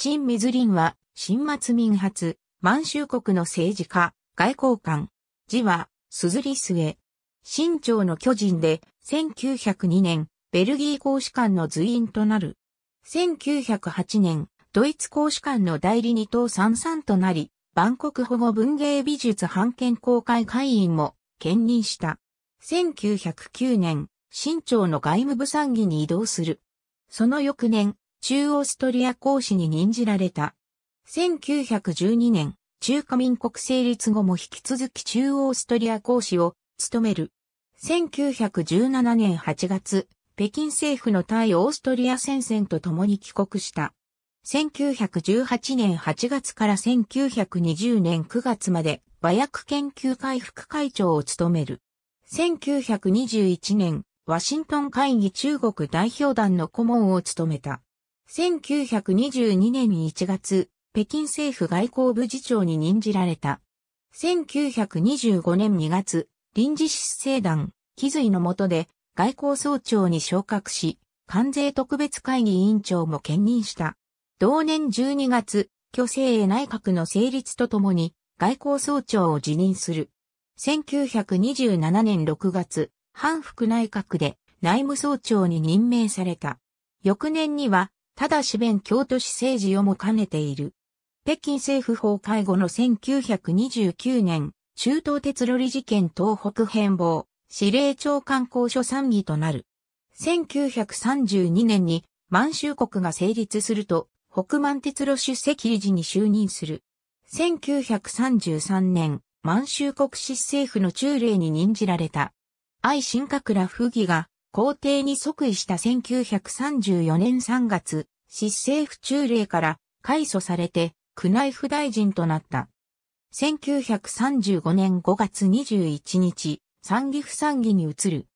陳水林は、新末民発、満州国の政治家、外交官。字は、鈴里末。新朝の巨人で、1902年、ベルギー公使館の随員となる。1908年、ドイツ公使館の代理二等三々となり、万国保護文芸美術版権公開会員も兼任した。1909年、新朝の外務部参議に移動する。その翌年、中央ストリア公使に任じられた。1912年、中華民国成立後も引き続き中央ストリア公使を務める。1917年8月、北京政府の対オーストリア戦線と共に帰国した。1918年8月から1920年9月まで和訳研究会副会長を務める。1921年、ワシントン会議中国代表団の顧問を務めた。1922年1月、北京政府外交部次長に任じられた。1925年2月、臨時執政団、気髄の下で外交総長に昇格し、関税特別会議委員長も兼任した。同年12月、虚勢内閣の成立とともに外交総長を辞任する。1927年6月、反副内閣で内務総長に任命された。翌年にはただし弁京都市政治をも兼ねている。北京政府法壊後の1929年、中東鉄路理事件東北変貌、司令長官公所参議となる。1932年に満州国が成立すると、北満鉄路出席理事に就任する。1933年、満州国市政府の中令に任じられた。愛新閣ら不義が皇帝に即位した1934年3月、執政府中令から改組されて、宮内府大臣となった。1935年5月21日、参議府参議に移る。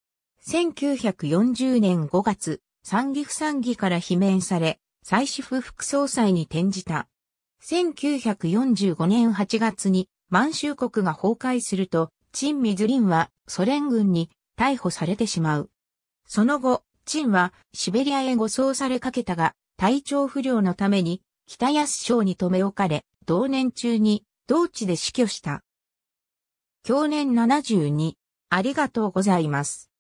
1940年5月、参議府参議から罷免され、再始府副総裁に転じた。1945年8月に満州国が崩壊すると、陳水林はソ連軍に逮捕されてしまう。その後、陳はシベリアへ護送されかけたが、体調不良のために北安省に留め置かれ、同年中に同地で死去した。享年72、ありがとうございます。